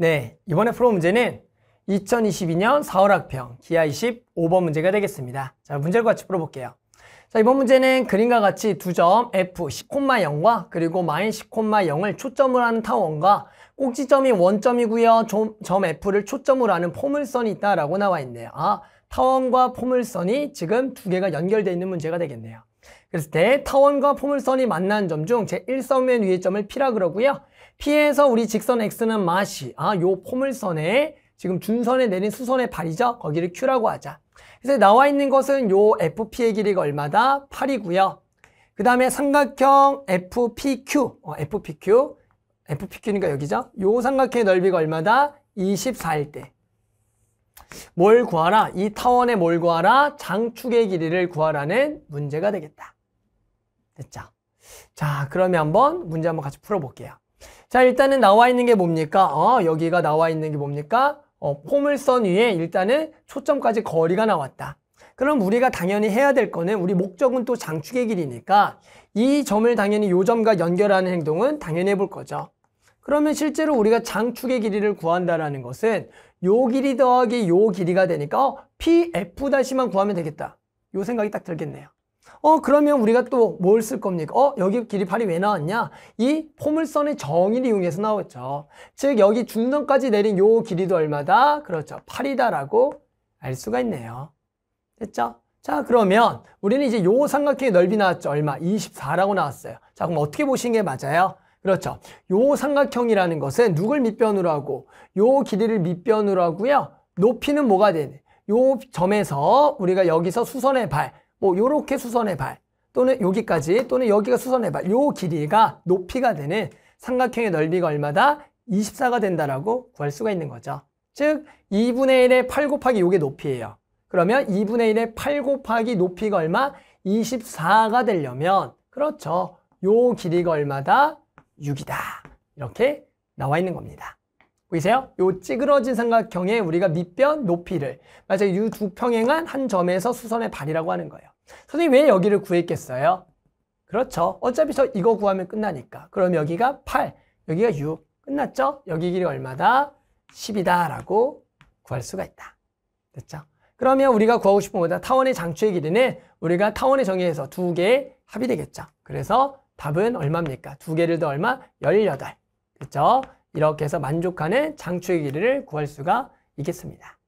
네, 이번에 프로 문제는 2022년 4월 학평 기하 25번 문제가 되겠습니다. 자, 문제를 같이 풀어볼게요. 자, 이번 문제는 그림과 같이 두 점 f 10,0과 그리고 마인너스 10,0을 초점으로 하는 타원과 꼭지점이 원점이고요. 점, 점 f를 초점으로 하는 포물선이 있다라고 나와 있네요. 아, 타원과 포물선이 지금 두 개가 연결되어 있는 문제가 되겠네요. 그랬을 때 타원과 포물선이 만난 점 중 제1선면 위의 점을 P라 그러고요. P에서 우리 직선 X는 마시, 아, 요 포물선에 지금 준선에 내린 수선의 발이죠. 거기를 Q라고 하자. 그래서 나와 있는 것은 요 FP의 길이가 얼마다? 8이고요. 그 다음에 삼각형 FPQ, 어, FPQ, FPQ니까 여기죠. 요 삼각형의 넓이가 얼마다? 24일 때. 뭘 구하라? 이 타원에 뭘 구하라? 장축의 길이를 구하라는 문제가 되겠다. 됐죠? 자, 그러면 한번 문제 한번 같이 풀어볼게요. 자, 일단은 나와 있는 게 뭡니까? 어, 여기가 나와 있는 게 뭡니까? 어, 포물선 위에 일단은 초점까지 거리가 나왔다. 그럼 우리가 당연히 해야 될 거는 우리 목적은 또 장축의 길이니까 이 점을 당연히 요 점과 연결하는 행동은 당연히 해볼 거죠. 그러면 실제로 우리가 장축의 길이를 구한다라는 것은 요 길이 더하기 요 길이가 되니까 어, PF 다시만 구하면 되겠다. 요 생각이 딱 들겠네요. 어 그러면 우리가 또 뭘 쓸 겁니까? 어 여기 길이 8이 왜 나왔냐? 이 포물선의 정의를 이용해서 나왔죠. 즉 여기 중선까지 내린 요 길이도 얼마다? 그렇죠. 8이다라고 알 수가 있네요. 됐죠? 자 그러면 우리는 이제 요 삼각형의 넓이 나왔죠. 얼마? 24라고 나왔어요. 자 그럼 어떻게 보시는 게 맞아요? 그렇죠. 요 삼각형이라는 것은 누굴 밑변으로 하고 요 길이를 밑변으로 하고요. 높이는 뭐가 되는 요 점에서 우리가 여기서 수선의 발, 뭐 요렇게 수선의 발 또는 여기까지 또는 여기가 수선의 발, 요 길이가 높이가 되는 삼각형의 넓이가 얼마다? 24가 된다라고 구할 수가 있는 거죠. 즉 2분의 1의 8 곱하기 요게 높이에요 그러면 2분의 1의 8 곱하기 높이가 얼마? 24가 되려면 그렇죠. 요 길이가 얼마다? 6이다. 이렇게 나와 있는 겁니다. 보이세요? 요 찌그러진 삼각형에 우리가 밑변 높이를 맞아 이두 평행한 한 점에서 수선의 반이라고 하는 거예요. 선생님 왜 여기를 구했겠어요? 그렇죠. 어차피 저 이거 구하면 끝나니까. 그럼 여기가 8, 여기가 6. 끝났죠? 여기 길이 얼마다? 10이다 라고 구할 수가 있다. 됐죠? 그러면 우리가 구하고 싶은 거다. 타원의 장추의 길이는 우리가 타원의 정의에서 두 개의 합이 되겠죠. 그래서 답은 얼마입니까? 두 개를 더 얼마? 18. 그렇죠? 이렇게 해서 만족하는 장축의 길이를 구할 수가 있겠습니다.